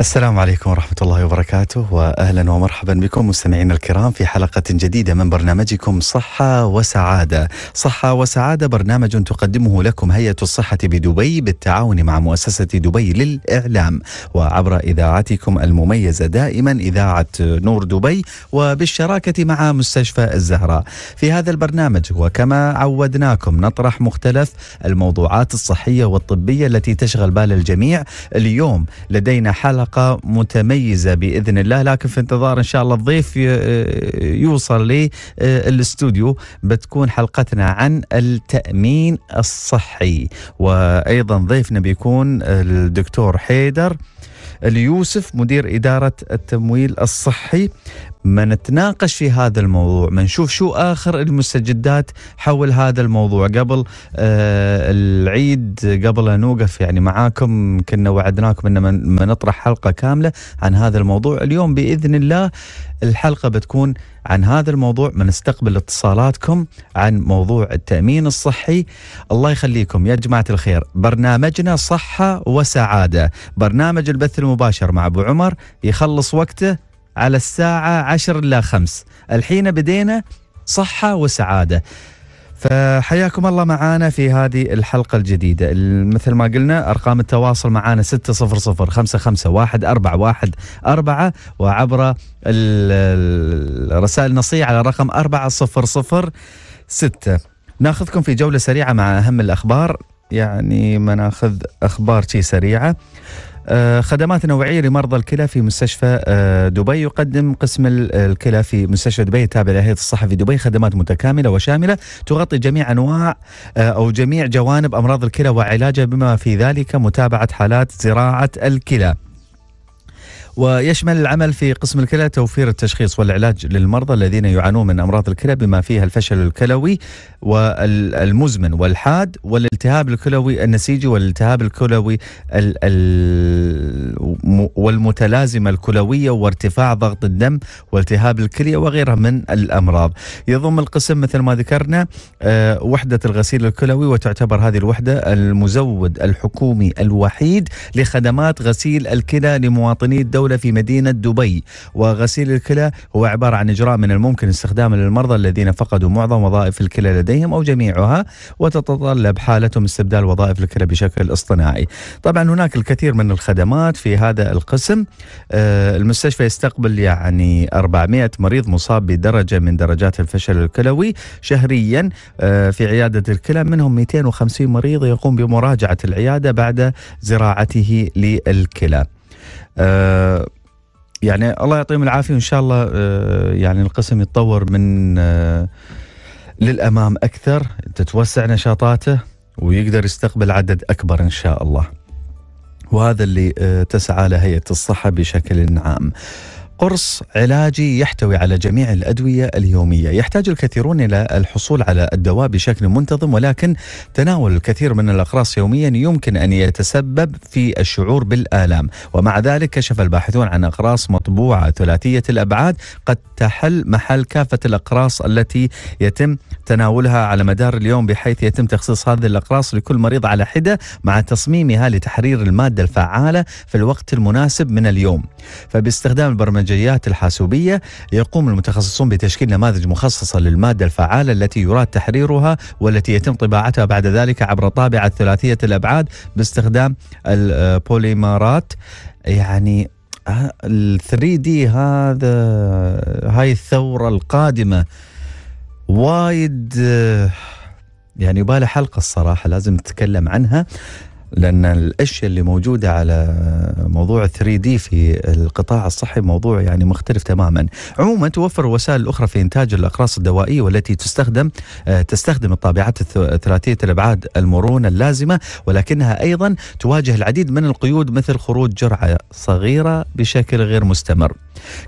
السلام عليكم ورحمة الله وبركاته وأهلا ومرحبا بكم مستمعينا الكرام في حلقة جديدة من برنامجكم صحة وسعادة صحة وسعادة برنامج تقدمه لكم هيئة الصحة بدبي بالتعاون مع مؤسسة دبي للإعلام وعبر إذاعتكم المميزة دائما إذاعة نور دبي وبالشراكة مع مستشفى الزهراء في هذا البرنامج وكما عودناكم نطرح مختلف الموضوعات الصحية والطبية التي تشغل بال الجميع اليوم لدينا حلقة حلقة متميزة بإذن الله لكن في انتظار إن شاء الله الضيف يوصل آه، الاستوديو بتكون حلقتنا عن التأمين الصحي وأيضا ضيفنا بيكون الدكتور حيدر اليوسف مدير إدارة التمويل الصحي ما نتناقش في هذا الموضوع ما نشوف شو آخر المستجدات حول هذا الموضوع قبل آه العيد قبل أن نوقف يعني معاكم كنا وعدناكم أن ما نطرح حلقة كاملة عن هذا الموضوع اليوم بإذن الله الحلقة بتكون عن هذا الموضوع نستقبل اتصالاتكم عن موضوع التأمين الصحي الله يخليكم يا جماعة الخير برنامجنا صحة وسعادة برنامج البث المباشر مع أبو عمر يخلص وقته على الساعة 10 إلى خمس الحين بدينا صحة وسعادة فحياكم الله معانا في هذه الحلقة الجديدة مثل ما قلنا أرقام التواصل معانا خمسة خمسة واحد أربعة وعبر الرسائل النصية على رقم ستة ناخذكم في جولة سريعة مع أهم الأخبار يعني ما ناخذ أخبار شي سريعة آه، خدمات نوعية لمرضى الكلى في مستشفى آه، دبي يقدم قسم الكلى في مستشفى دبي التابع لهيئة الصحة في دبي خدمات متكاملة وشاملة تغطي جميع أنواع آه، أو جميع جوانب أمراض الكلى وعلاجها بما في ذلك متابعة حالات زراعة الكلى ويشمل العمل في قسم الكلى توفير التشخيص والعلاج للمرضى الذين يعانون من امراض الكلى بما فيها الفشل الكلوي والمزمن والحاد والالتهاب الكلوي النسيجي والالتهاب الكلوي ال ال والمتلازمه الكلويه وارتفاع ضغط الدم والتهاب الكليه وغيرها من الامراض. يضم القسم مثل ما ذكرنا آه، وحده الغسيل الكلوي وتعتبر هذه الوحده المزود الحكومي الوحيد لخدمات غسيل الكلى لمواطني الدوله الدولة في مدينة دبي وغسيل الكلى هو عبارة عن إجراء من الممكن استخدامه للمرضى الذين فقدوا معظم وظائف الكلى لديهم أو جميعها وتتطلب حالتهم استبدال وظائف الكلى بشكل اصطناعي طبعا هناك الكثير من الخدمات في هذا القسم آه، المستشفى يستقبل يعني 400 مريض مصاب بدرجة من درجات الفشل الكلوي شهريا آه، في عيادة الكلى منهم 250 مريض يقوم بمراجعة العيادة بعد زراعته للكلى آه، يعني الله يعطيهم العافيه وان شاء الله آه، يعني القسم يتطور من آه، للامام اكثر تتوسع نشاطاته ويقدر يستقبل عدد اكبر ان شاء الله. وهذا اللي تسعى له هيئه الصحه بشكل عام. قرص علاجي يحتوي على جميع الادويه اليوميه، يحتاج الكثيرون الى الحصول على الدواء بشكل منتظم ولكن تناول الكثير من الاقراص يوميا يمكن ان يتسبب في الشعور بالالام، ومع ذلك كشف الباحثون عن اقراص مطبوعه ثلاثيه الابعاد قد تحل محل كافه الاقراص التي يتم تناولها على مدار اليوم بحيث يتم تخصيص هذه الاقراص لكل مريض على حده مع تصميمها لتحرير الماده الفعاله في الوقت المناسب من اليوم. فباستخدام البرمجه الاتجاهات الحاسوبية يقوم المتخصصون بتشكيل نماذج مخصصة للمادة الفعالة التي يراد تحريرها والتي يتم طباعتها بعد ذلك عبر طابعة ثلاثية الأبعاد باستخدام البوليمرات يعني آه، ال 3 دي هذا هاي الثورة القادمة وايد آه، يعني يبالي حلقة الصراحة لازم نتكلم عنها لان الاشياء اللي موجوده على موضوع 3 دي في القطاع الصحي موضوع يعني مختلف تماما. عموما توفر وسائل اخرى في انتاج الاقراص الدوائيه والتي تستخدم آه، تستخدم الطابعات ثلاثيه الابعاد المرونه اللازمه ولكنها ايضا تواجه العديد من القيود مثل خروج جرعه صغيره بشكل غير مستمر.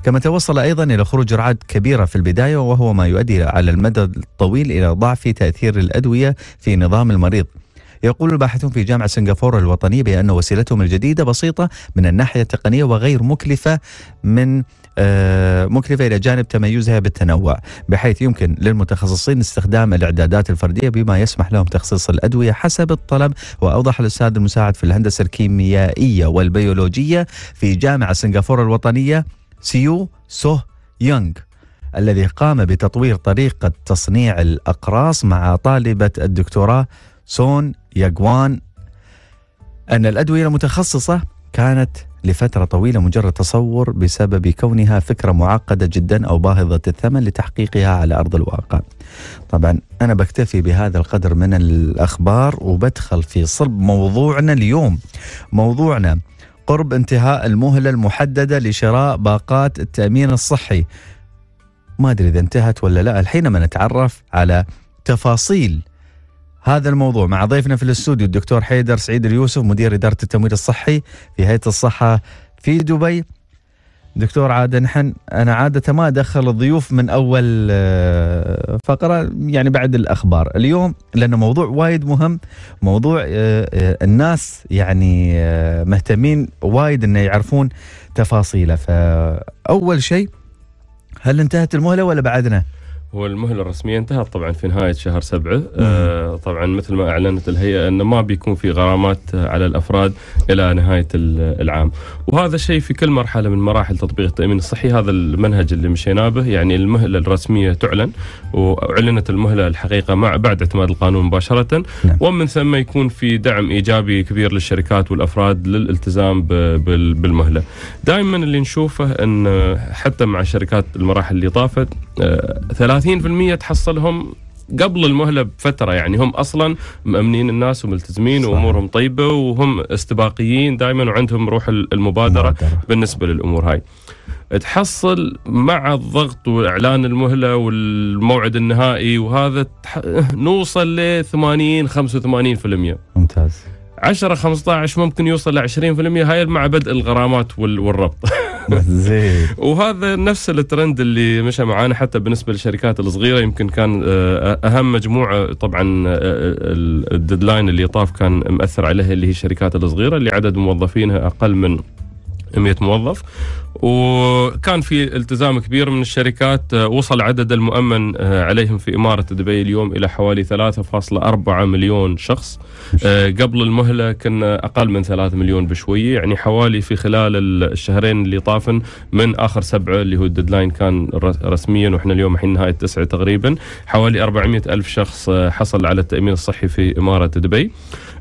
كما توصل ايضا الى خروج جرعات كبيره في البدايه وهو ما يؤدي على المدى الطويل الى ضعف تاثير الادويه في نظام المريض. يقول الباحثون في جامعة سنغافورة الوطنية بأن وسيلتهم الجديدة بسيطة من الناحية التقنية وغير مكلفة من آه، مكلفة إلى جانب تميزها بالتنوع بحيث يمكن للمتخصصين استخدام الإعدادات الفردية بما يسمح لهم تخصيص الأدوية حسب الطلب وأوضح الأستاذ المساعد في الهندسة الكيميائية والبيولوجية في جامعة سنغافورة الوطنية سيو سوه يونغ الذي قام بتطوير طريقة تصنيع الأقراص مع طالبة الدكتوراه سون ياغوان أن الأدوية المتخصصة كانت لفترة طويلة مجرد تصور بسبب كونها فكرة معقدة جدا أو باهظة الثمن لتحقيقها على أرض الواقع طبعا أنا بكتفي بهذا القدر من الأخبار وبدخل في صلب موضوعنا اليوم موضوعنا قرب انتهاء المهلة المحددة لشراء باقات التأمين الصحي ما أدري إذا انتهت ولا لا الحين ما نتعرف على تفاصيل هذا الموضوع مع ضيفنا في الاستوديو الدكتور حيدر سعيد اليوسف مدير إدارة التمويل الصحي في هيئة الصحة في دبي دكتور عاد نحن أنا عادة ما أدخل الضيوف من أول آه، فقرة يعني بعد الأخبار اليوم لأنه موضوع وايد مهم موضوع آه، آه، الناس يعني مهتمين وايد أنه يعرفون تفاصيله فأول شيء هل انتهت المهلة ولا بعدنا؟ هو المهلة الرسمية انتهت طبعا في نهاية شهر سبعة آه طبعا مثل ما أعلنت الهيئة أنه ما بيكون في غرامات على الأفراد إلى نهاية العام وهذا الشيء في كل مرحلة من مراحل تطبيق التأمين الصحي هذا المنهج اللي مشينا به يعني المهلة الرسمية تعلن وأعلنت المهلة الحقيقة مع بعد اعتماد القانون مباشرة نعم. ومن ثم يكون في دعم إيجابي كبير للشركات والأفراد للالتزام بالمهلة دائما اللي نشوفه أن حتى مع شركات المراحل اللي طافت آه، ثلاث 30% تحصلهم قبل المهلة بفترة يعني هم أصلا مأمنين الناس وملتزمين صح. وأمورهم طيبة وهم استباقيين دائما وعندهم روح المبادرة بالنسبة للأمور هاي تحصل مع الضغط وإعلان المهلة والموعد النهائي وهذا تح... نوصل ل 80 85% ممتاز 10 15 ممكن يوصل ل 20% هاي مع بدء الغرامات والربط وهذا نفس الترند اللي مشى معانا حتى بالنسبه للشركات الصغيره يمكن كان آه، اهم مجموعه طبعا آه، آه، الديدلاين اللي طاف كان مأثر عليها اللي هي الشركات الصغيره اللي عدد موظفينها اقل من 100 موظف وكان في التزام كبير من الشركات آه، وصل عدد المؤمن آه، عليهم في إمارة دبي اليوم إلى حوالي 3.4 مليون شخص آه، قبل المهلة كنا أقل من 3 مليون بشوية يعني حوالي في خلال الشهرين اللي طافن من آخر سبعة اللي هو الديدلاين كان رسميا وإحنا اليوم الحين نهاية تسعة تقريبا حوالي 400 ألف شخص حصل على التأمين الصحي في إمارة دبي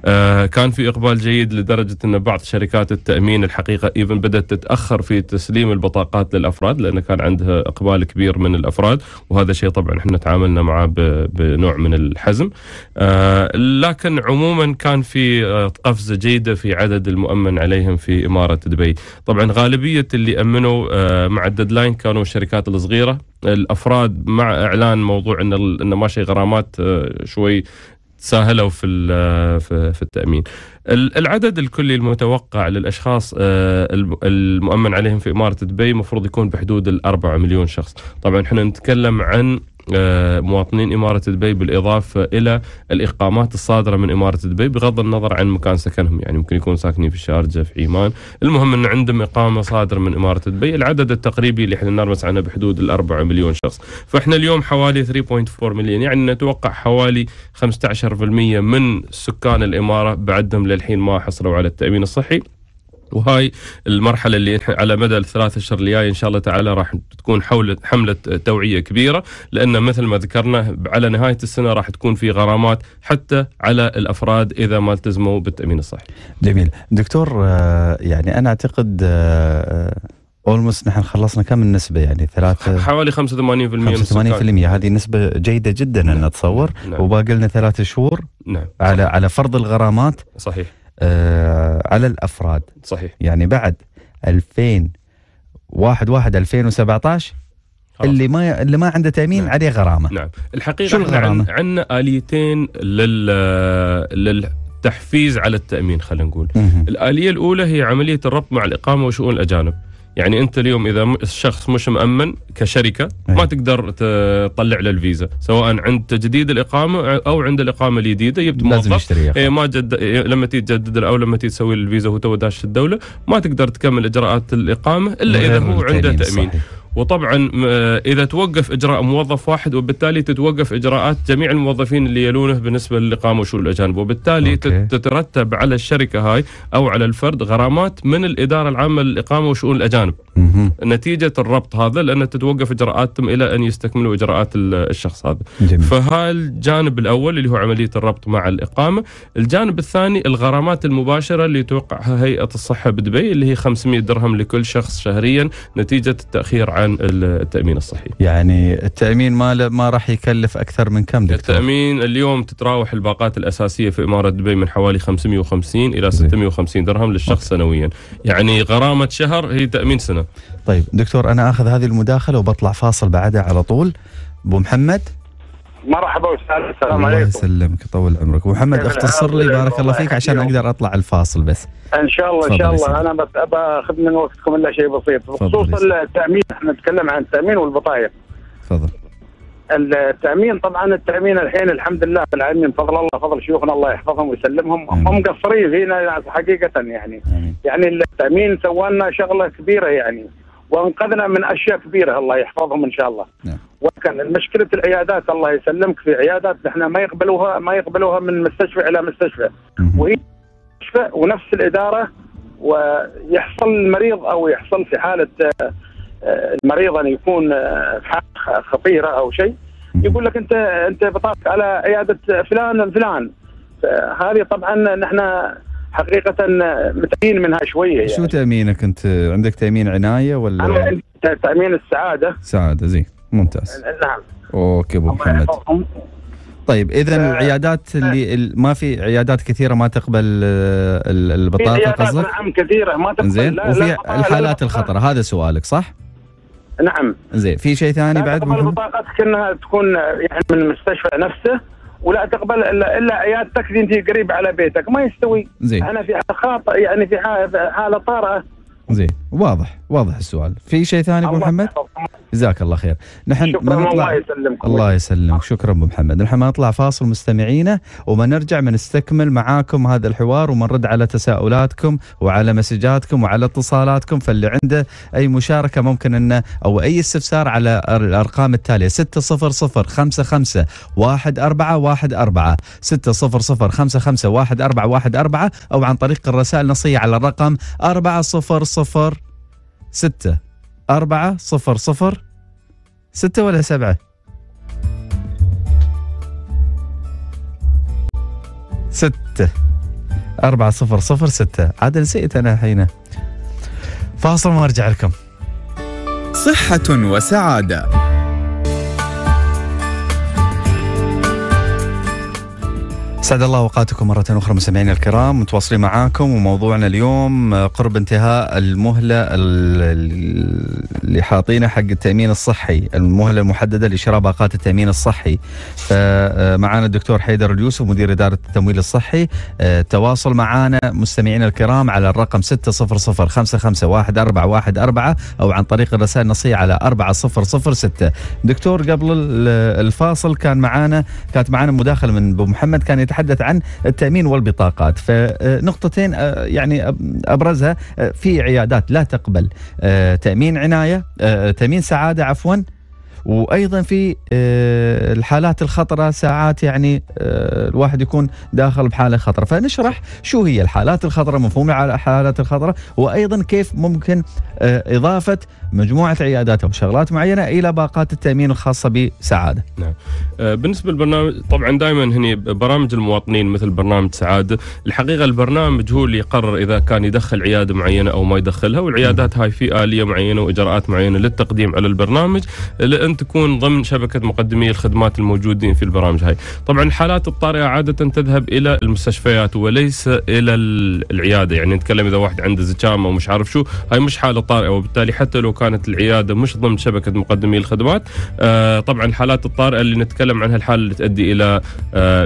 آه، كان في اقبال جيد لدرجه ان بعض شركات التامين الحقيقه ايفن بدات تتاخر في تسليم البطاقات للافراد لان كان عندها اقبال كبير من الافراد وهذا شيء طبعا احنا تعاملنا معه بنوع من الحزم آه، لكن عموما كان في آه، قفزه جيده في عدد المؤمن عليهم في اماره دبي طبعا غالبيه اللي امنوا مع الديدلاين كانوا الشركات الصغيره الافراد مع اعلان موضوع ان ان ماشي غرامات شوي تساهلوا في في التامين. العدد الكلي المتوقع للاشخاص آه، المؤمن عليهم في اماره دبي المفروض يكون بحدود ال 4 مليون شخص، طبعا احنا نتكلم عن آه، مواطنين إمارة دبي بالإضافة إلى الإقامات الصادرة من إمارة دبي بغض النظر عن مكان سكنهم يعني ممكن يكون ساكنين في الشارجة في عمان المهم أن عندهم إقامة صادرة من إمارة دبي العدد التقريبي اللي احنا نرمس عنه بحدود الأربعة مليون شخص فإحنا اليوم حوالي 3.4 مليون يعني نتوقع حوالي 15% من سكان الإمارة بعدهم للحين ما حصلوا على التأمين الصحي وهاي المرحله اللي على مدى الثلاث اشهر الجايه ان شاء الله تعالى راح تكون حول حمله توعيه كبيره لان مثل ما ذكرنا على نهايه السنه راح تكون في غرامات حتى على الافراد اذا ما التزموا بالتامين الصحي. جميل، دكتور آه، يعني انا اعتقد اولموست آه، آه، نحن خلصنا كم النسبة يعني ثلاثة حوالي 85% 85% هذه نسبة جيدة جدا نعم. انا اتصور نعم. وباقي لنا ثلاثة شهور نعم. على على فرض الغرامات صحيح آه، على الافراد صحيح يعني بعد 2000 1 1 2017 اللي ما اللي ما عنده تامين نعم. عليه غرامه نعم الحقيقه شو الغرامه؟ عندنا اليتين لل للتحفيز على التامين خلينا نقول الاليه الاولى هي عمليه الربط مع الاقامه وشؤون الاجانب يعني انت اليوم اذا الشخص مش مامن كشركه إيه. ما تقدر تطلع له الفيزا سواء عند تجديد الاقامه او عند الاقامه الجديده يبدا موظف إيه ما جد إيه، لما تجدد او لما تسوي الفيزا وهو تو داش الدوله ما تقدر تكمل اجراءات الاقامه الا اذا هو عنده تامين صحيح. وطبعا آه، اذا توقف اجراء موظف واحد وبالتالي تتوقف اجراءات جميع الموظفين اللي يلونه بالنسبه للاقامه وشؤون الاجانب وبالتالي أوكي. تترتب على الشركه هاي او على الفرد غرامات من الاداره العامه للاقامه وشؤون الاجانب مه. نتيجه الربط هذا لان تتوقف اجراءاتهم الى ان يستكملوا اجراءات الشخص هذا جميل. فهذا الجانب الاول اللي هو عمليه الربط مع الاقامه الجانب الثاني الغرامات المباشره اللي توقعها هيئه الصحه بدبي اللي هي 500 درهم لكل شخص شهريا نتيجه التاخير عن التامين الصحي يعني التامين ما ما راح يكلف اكثر من كم دكتور التامين اليوم تتراوح الباقات الاساسيه في اماره دبي من حوالي 550 الى 650 درهم للشخص سنويا يعني غرامه شهر هي تامين سنه طيب دكتور انا اخذ هذه المداخله وبطلع فاصل بعدها على طول ابو محمد مرحبا وسهلا السلام عليكم الله يسلمك طول عمرك محمد اختصر لي بارك الله فيك عشان اقدر اطلع الفاصل بس ان شاء الله ان شاء الله انا بس باخذ من وقتكم الا شيء بسيط بخصوص التامين احنا نتكلم عن التامين والبطايق تفضل التامين طبعا التامين الحين الحمد لله العالمين فضل الله فضل شيوخنا الله يحفظهم ويسلمهم هم مقصرين فينا حقيقه يعني يعني التامين سوى لنا شغله كبيره يعني وانقذنا من اشياء كبيره الله يحفظهم ان شاء الله. نعم. ولكن مشكله العيادات الله يسلمك في عيادات نحن ما يقبلوها ما يقبلوها من مستشفى الى مستشفى وهي مستشفى ونفس الاداره ويحصل المريض او يحصل في حاله آه، المريض ان يكون في آه، حاله خطيره او شيء يقول لك انت انت بطاقتك على عياده فلان فلان هذه طبعا نحن حقيقة آه، متأمين منها شوية يعني. شو تأمينك أنت عندك تأمين عناية ولا؟ أنا تأمين السعادة سعادة زين ممتاز آه، نعم اوكي ابو محمد طيب اذا آه العيادات آه. اللي ما في عيادات كثيره ما تقبل البطاقه قصدك؟ نعم كثيره ما تقبل زين وفي الحالات الخطره هذا سؤالك صح؟ نعم زين في شيء ثاني بعد؟ البطاقات كانها تكون يعني من المستشفى نفسه ولا تقبل الا الا عياد تاكسي انت قريب على بيتك ما يستوي زي. انا في حاله خاطئ يعني في حاله طارئه زين واضح واضح السؤال في شيء ثاني ابو محمد جزاك الله خير نحن ما نطلع الله يسلمك الله يسلمك شكرا ابو محمد نحن ما نطلع فاصل مستمعينا وما نرجع بنستكمل معاكم هذا الحوار وبنرد على تساؤلاتكم وعلى مسجاتكم وعلى اتصالاتكم فاللي عنده اي مشاركه ممكن انه او اي استفسار على الارقام التاليه 600 55 1414 600 55 1414 او عن طريق الرسائل النصيه على الرقم 400 ستة أربعة صفر صفر ستة ولا سبعة ستة أربعة صفر صفر ستة عاد نسيت أنا الحين فاصل وارجع لكم صحة وسعادة اسعد الله اوقاتكم مره اخرى مستمعينا الكرام متواصلين معاكم وموضوعنا اليوم قرب انتهاء المهله اللي حاطينه حق التامين الصحي المهله المحدده لشراء باقات التامين الصحي معانا الدكتور حيدر اليوسف مدير اداره التمويل الصحي آه، تواصل معانا مستمعينا الكرام على الرقم 600551414 او عن طريق الرسائل النصيه على 4006 دكتور قبل الفاصل كان معانا كانت معانا مداخله من ابو محمد كان يتحدث نتحدث عن التامين والبطاقات فنقطتين آه، يعني ابرزها آه، في عيادات لا تقبل آه، تامين عنايه تامين سعاده عفوا وايضا في الحالات الخطره ساعات يعني الواحد يكون داخل بحاله خطره فنشرح شو هي الحالات الخطره مفهوم الحالات الخطره وايضا كيف ممكن آه، اضافه مجموعه عيادات أو شغلات معينه الى باقات التامين الخاصه بسعاده. نعم. آه، بالنسبه للبرنامج طبعا دائما هني برامج المواطنين مثل برنامج سعاده، الحقيقه البرنامج هو اللي يقرر اذا كان يدخل عياده معينه او ما يدخلها والعيادات هاي في اليه معينه واجراءات معينه للتقديم على البرنامج لان تكون ضمن شبكه مقدمي الخدمات الموجودين في البرامج هاي. طبعا الحالات الطارئه عاده تذهب الى المستشفيات وليس الى العياده يعني نتكلم اذا واحد عنده زكام او مش عارف شو هاي مش حاله الطارئه وبالتالي حتى لو كانت العياده مش ضمن شبكه مقدمي الخدمات آه، طبعا الحالات الطارئه اللي نتكلم عنها الحاله اللي تؤدي الى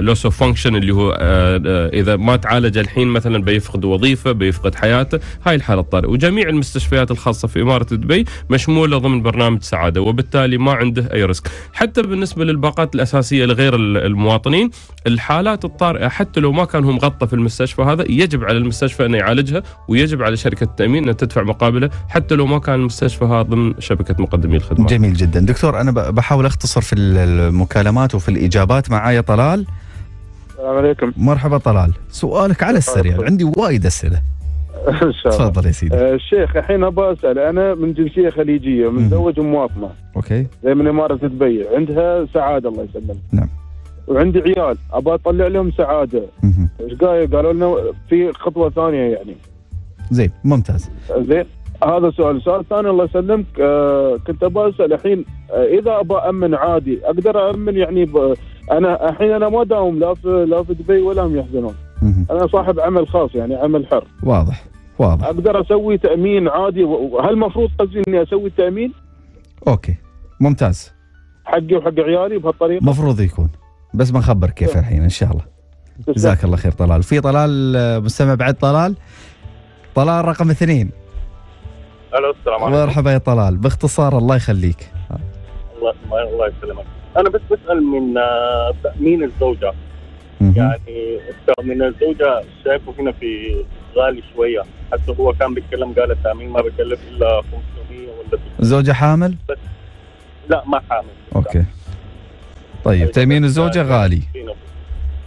لوس اوف فانكشن اللي هو آه، آه، اذا ما تعالج الحين مثلا بيفقد وظيفه بيفقد حياته هاي الحاله الطارئه وجميع المستشفيات الخاصه في اماره دبي مشموله ضمن برنامج سعاده وبالتالي ما عنده اي ريسك حتى بالنسبه للباقات الاساسيه لغير المواطنين الحالات الطارئه حتى لو ما كان هو مغطى في المستشفى هذا يجب على المستشفى انه يعالجها ويجب على شركه التامين انها تدفع مقابله حتى لو ما كان المستشفى هذا ضمن شبكه مقدمي الخدمات. جميل جدا، دكتور انا بحاول اختصر في المكالمات وفي الاجابات معايا طلال. السلام عليكم. مرحبا طلال، سؤالك على السريع عندي وايد اسئله. ان شاء الله تفضل يا سيدي آه، الشيخ الحين ابغى اسال انا من جنسيه خليجيه متزوج ومواطنه اوكي زي من اماره دبي عندها سعاده الله يسلمك نعم وعندي عيال ابى اطلع لهم سعاده ايش قايل؟ قالوا لنا في خطوه ثانيه يعني زين ممتاز زين هذا سؤال السؤال الثاني الله يسلمك آه كنت ابى اسال الحين آه اذا ابى امن عادي اقدر امن يعني انا الحين انا ما داوم لا في لا في دبي ولا هم يحزنون انا صاحب عمل خاص يعني عمل حر واضح واضح اقدر اسوي تامين عادي هل المفروض قصدي اني اسوي التامين؟ اوكي ممتاز حقي وحق عيالي بهالطريقه المفروض يكون بس بنخبر كيف إيه. الحين ان شاء الله جزاك الله خير طلال في طلال آه، مستمع بعد طلال طلال رقم اثنين الو السلام عليكم مرحبا يا طلال باختصار الله يخليك الله الله يسلمك انا بس بسال من آه، تامين الزوجه يعني من الزوجه شايفه هنا في غالي شويه حتى هو كان بيتكلم قال التامين ما بيكلف الا 500 ولا 600 زوجه حامل؟ لا ما حامل اوكي طيب تأمين الزوجة غالي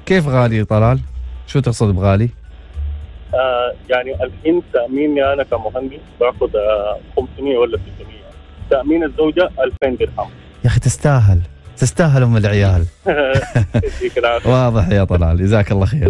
كيف غالي طلال؟ شو تقصد بغالي؟ آه يعني الحين تأميني أنا كمهندس باخذ آه 500 ولا 600 تأمين الزوجة 2000 درهم يا أخي تستاهل تستاهل أم العيال واضح يا طلال جزاك الله خير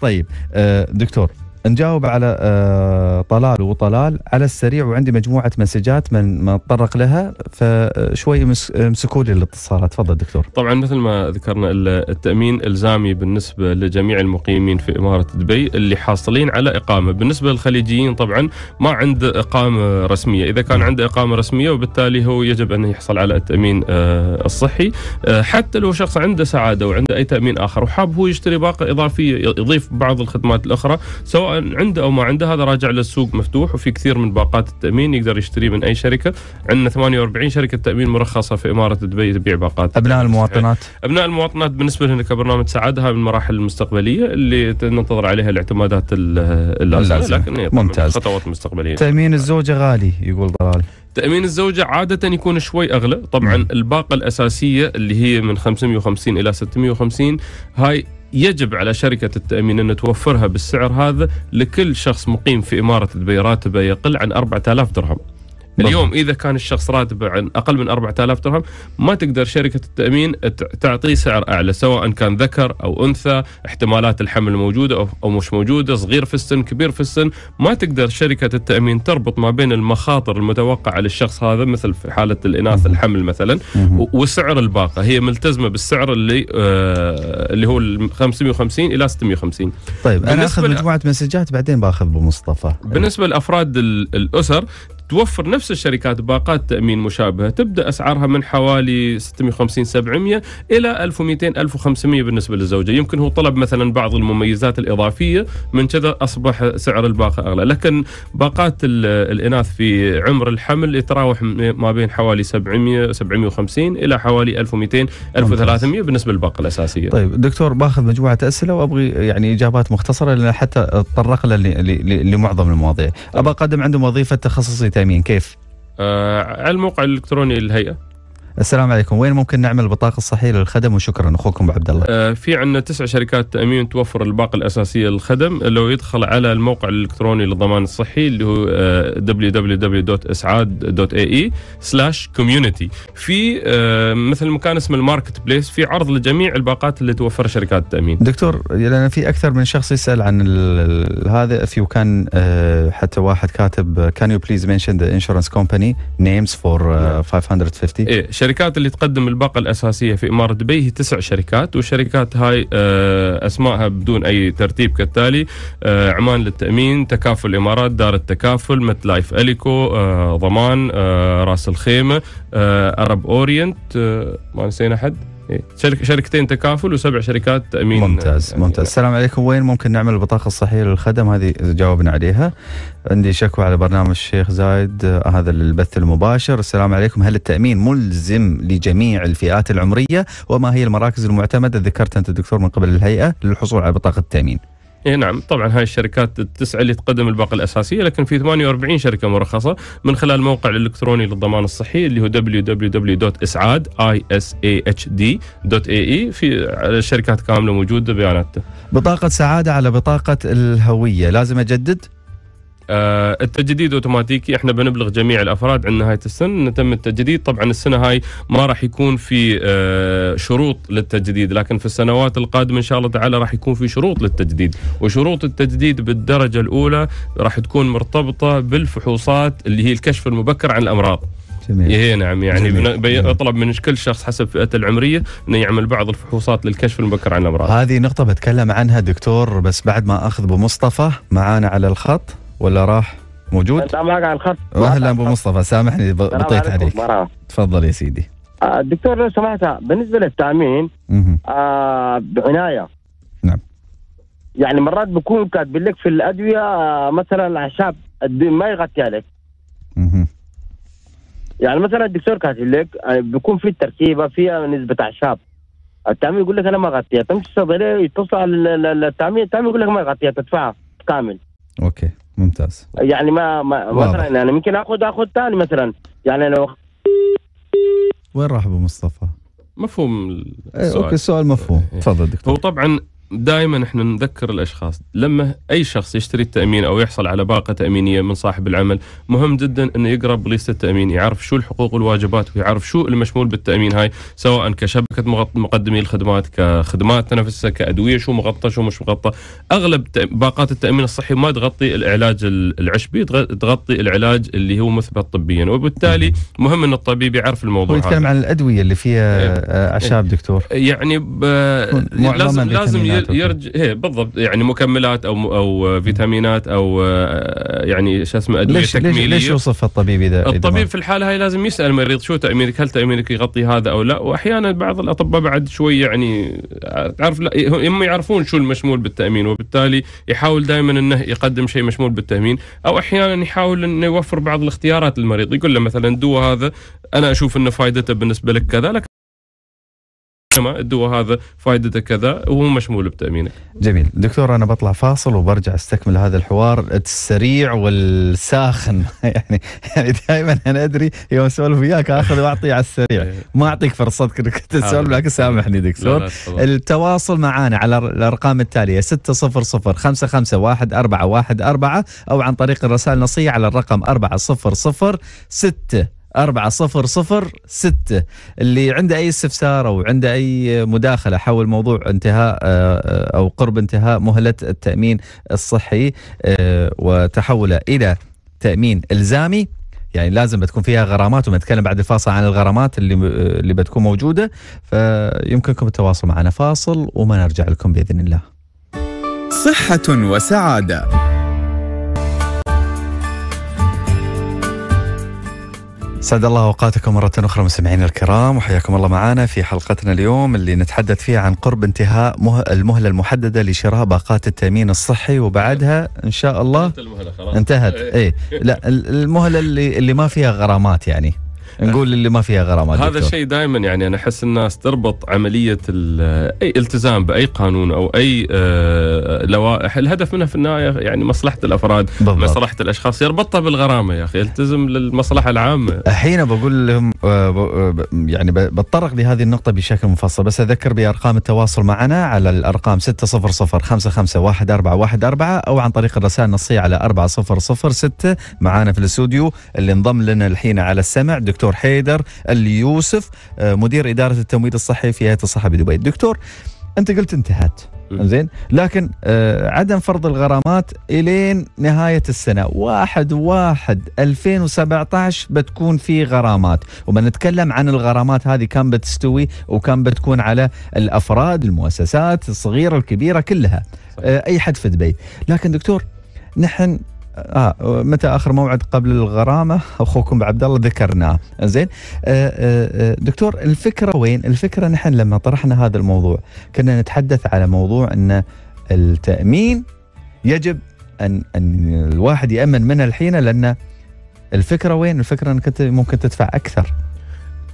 طيب آه دكتور نجاوب على آه، طلال وطلال على السريع وعندي مجموعه مسجات من ما اتطرق لها فشوي امسكوا لي الاتصالات تفضل دكتور طبعا مثل ما ذكرنا التامين الزامي بالنسبه لجميع المقيمين في اماره دبي اللي حاصلين على اقامه بالنسبه للخليجيين طبعا ما عنده اقامه رسميه اذا كان نعم. عنده اقامه رسميه وبالتالي هو يجب ان يحصل على التامين آه، الصحي آه، حتى لو شخص عنده سعاده وعنده اي تامين اخر وحاب هو يشتري باقه اضافيه يضيف بعض الخدمات الاخرى سواء سواء عنده او ما عنده هذا راجع للسوق مفتوح وفي كثير من باقات التامين يقدر يشتريه من اي شركه عندنا 48 شركه تامين مرخصه في اماره دبي تبيع باقات ابناء المواطنات إيه. ابناء المواطنات بالنسبه لنا كبرنامج سعادها من المراحل المستقبليه اللي ننتظر عليها الاعتمادات اللازمه لكن ممتاز خطوات مستقبليه تامين الزوجه غالي يقول ضلال تأمين الزوجة عادة يكون شوي أغلى طبعا الباقة الأساسية اللي هي من 550 إلى 650 هاي يجب على شركة التأمين أن توفرها بالسعر هذا لكل شخص مقيم في إمارة دبي راتبه يقل عن 4000 درهم اليوم اذا كان الشخص راتبه عن اقل من 4000 درهم ما تقدر شركه التامين تعطيه سعر اعلى سواء كان ذكر او انثى احتمالات الحمل موجوده او مش موجوده صغير في السن كبير في السن ما تقدر شركه التامين تربط ما بين المخاطر المتوقعه للشخص هذا مثل في حاله الاناث الحمل مثلا وسعر الباقه هي ملتزمه بالسعر اللي آه اللي هو 550 الى 650 طيب انا اخذ مجموعه مسجات بعدين باخذ بمصطفى بالنسبه لافراد الاسر توفر نفس الشركات باقات تامين مشابهه تبدا اسعارها من حوالي 650 700 الى 1200 1500 بالنسبه للزوجه يمكن هو طلب مثلا بعض المميزات الاضافيه من كذا اصبح سعر الباقه اغلى لكن باقات الاناث في عمر الحمل يتراوح ما بين حوالي 700 750 الى حوالي 1200 1300 بالنسبه للباقه الاساسيه طيب دكتور باخذ مجموعه اسئله وابغي يعني اجابات مختصره لان حتى تطرقنا لمعظم المواضيع ابى اقدم عندهم وظيفه تخصصي التامين كيف؟ آه على الموقع الالكتروني للهيئه السلام عليكم وين ممكن نعمل البطاقه الصحيه للخدم وشكرا اخوكم عبد الله آه، في عندنا تسع شركات تامين توفر الباقه الاساسيه للخدم لو يدخل على الموقع الالكتروني للضمان الصحي اللي هو آه، www.اسعاد.ae/community في آه، مثل مكان اسمه الماركت بليس في عرض لجميع الباقات اللي توفر شركات التامين دكتور لان يعني في اكثر من شخص يسال عن هذا في وكان حتى واحد كاتب can you please mention the insurance company names for 550 نعم. إيه الشركات اللي تقدم الباقه الاساسيه في اماره دبي هي تسع شركات والشركات هاي آه، أسماءها بدون اي ترتيب كالتالي آه، عمان للتامين تكافل الامارات دار التكافل مت لايف اليكو ضمان آه، راس الخيمه ارب اورينت ما نسينا حد إيه. شركتين تكافل وسبع شركات تامين ممتاز يعني ممتاز يعني السلام عليكم وين ممكن نعمل البطاقه الصحيه للخدم هذه جاوبنا عليها عندي شكوى على برنامج الشيخ زايد آه، هذا البث المباشر السلام عليكم هل التامين ملزم لجميع الفئات العمريه وما هي المراكز المعتمده ذكرت انت دكتور من قبل الهيئه للحصول على بطاقه التامين اي نعم طبعا هاي الشركات التسعه اللي تقدم الباقه الاساسيه لكن في 48 شركه مرخصه من خلال موقع الالكتروني للضمان الصحي اللي هو www.isad.ae في الشركات كامله موجوده بياناتها بطاقه سعاده على بطاقه الهويه لازم اجدد آه، التجديد اوتوماتيكي احنا بنبلغ جميع الافراد عند نهايه السنه ان تم التجديد طبعا السنه هاي ما راح يكون في آه، شروط للتجديد لكن في السنوات القادمه ان شاء الله تعالى راح يكون في شروط للتجديد وشروط التجديد بالدرجه الاولى راح تكون مرتبطه بالفحوصات اللي هي الكشف المبكر عن الامراض جميل. اي نعم يعني بيطلب من كل شخص حسب فئته العمريه انه يعمل بعض الفحوصات للكشف المبكر عن الامراض. هذه نقطه بتكلم عنها دكتور بس بعد ما اخذ بمصطفى معانا على الخط ولا راح موجود؟ لا معك على الخط اهلا ابو مصطفى سامحني بطيت عليك تفضل يا سيدي الدكتور آه، لو سمحت بالنسبه للتامين آه بعنايه نعم يعني مرات بكون كاتبين لك في الادويه آه، مثلا الاعشاب ما يغطي عليك يعني مثلا الدكتور كاتب لك آه، بكون بيكون في تركيبه فيها نسبه اعشاب التامين يقول لك انا ما غطيها تمشي الصيدليه يتصل على التامين التامين يقول لك ما غطيها تدفعها كامل اوكي ممتاز يعني ما, ما مثلا انا يعني ممكن اخذ اخذ ثاني مثلا يعني لو وين راح ابو مصطفى؟ مفهوم السؤال. أيه اوكي السؤال مفهوم إيه. تفضل دكتور هو طبعا دائما احنا نذكر الاشخاص لما اي شخص يشتري التامين او يحصل على باقه تامينيه من صاحب العمل مهم جدا انه يقرا بليست التامين يعرف شو الحقوق والواجبات ويعرف شو المشمول بالتامين هاي سواء كشبكه مقدمي الخدمات كخدمات تنفسها كادويه شو مغطى شو مش مغطى اغلب باقات التامين الصحي ما تغطي العلاج العشبي تغطي العلاج اللي هو مثبت طبيا وبالتالي مهم ان الطبيب يعرف الموضوع هذا عن الادويه اللي فيها إيه. آه، اعشاب إيه. دكتور يعني لازم لازم يرجع هي إيه، بالضبط يعني مكملات او او فيتامينات او آه، يعني شو اسمه ادويه ليش تكميليه ليش يوصفها الطبيب اذا الطبيب في الحاله هاي لازم يسال المريض شو تامينك هل تامينك يغطي هذا او لا واحيانا بعض الاطباء بعد شوي يعني تعرف لا هم يعرفون شو المشمول بالتامين وبالتالي يحاول دائما انه يقدم شيء مشمول بالتامين او احيانا يحاول انه يوفر بعض الاختيارات للمريض يقول له مثلا دواء هذا انا اشوف انه فائدته بالنسبه لك كذا لكن كما الدواء هذا فائدته كذا وهو مشمول بتامينك جميل، دكتور انا بطلع فاصل وبرجع استكمل هذا الحوار السريع والساخن يعني يعني دائما انا ادري يوم اسولف وياك اخذ واعطي على السريع، إيه. ما اعطيك فرصتك انك تسولف لكن سامحني دكتور. التواصل معنا على الارقام التاليه 600 551414 او عن طريق الرسائل النصيه على الرقم 400 6 أربعة صفر صفر ستة اللي عنده أي استفسار أو عنده أي مداخلة حول موضوع انتهاء آه، آه، أو قرب انتهاء مهلة التأمين الصحي آه، وتحوله إلى تأمين إلزامي يعني لازم بتكون فيها غرامات ونتكلم بعد الفاصل عن الغرامات اللي اللي بتكون موجوده فيمكنكم التواصل معنا فاصل وما نرجع لكم باذن الله. صحة وسعادة سعد الله اوقاتكم مره اخرى مستمعينا الكرام وحياكم الله معنا في حلقتنا اليوم اللي نتحدث فيها عن قرب انتهاء المهله المحدده لشراء باقات التامين الصحي وبعدها ان شاء الله انتهت اي إيه. لا المهله اللي اللي ما فيها غرامات يعني نقول اللي ما فيها غرامات هذا الشيء دائما يعني انا احس الناس تربط عمليه اي التزام باي قانون او اي آه، لوائح الهدف منها في النهايه يعني مصلحه الافراد بالضبط. مصلحه الاشخاص يربطها بالغرامه يا اخي التزم للمصلحه العامه الحين بقول لهم آه، آه، يعني بتطرق لهذه النقطه بشكل مفصل بس اذكر بارقام التواصل معنا على الارقام 600551414 او عن طريق الرسائل النصيه على 4006 معانا في الاستوديو اللي انضم لنا الحين على السمع دكتور الدكتور حيدر اليوسف آه، مدير اداره التمويل الصحي في هيئه الصحه بدبي دكتور انت قلت انتهت زين لكن آه، عدم فرض الغرامات الين نهايه السنه 1 1 2017 بتكون في غرامات وبنتكلم عن الغرامات هذه كم بتستوي وكم بتكون على الافراد المؤسسات الصغيره الكبيره كلها آه، اي حد في دبي لكن دكتور نحن اه متى اخر موعد قبل الغرامه اخوكم عبد الله ذكرناه زين آه،, آه آه دكتور الفكره وين الفكره نحن لما طرحنا هذا الموضوع كنا نتحدث على موضوع ان التامين يجب ان ان الواحد يامن منه الحين لان الفكره وين الفكره انك ممكن تدفع اكثر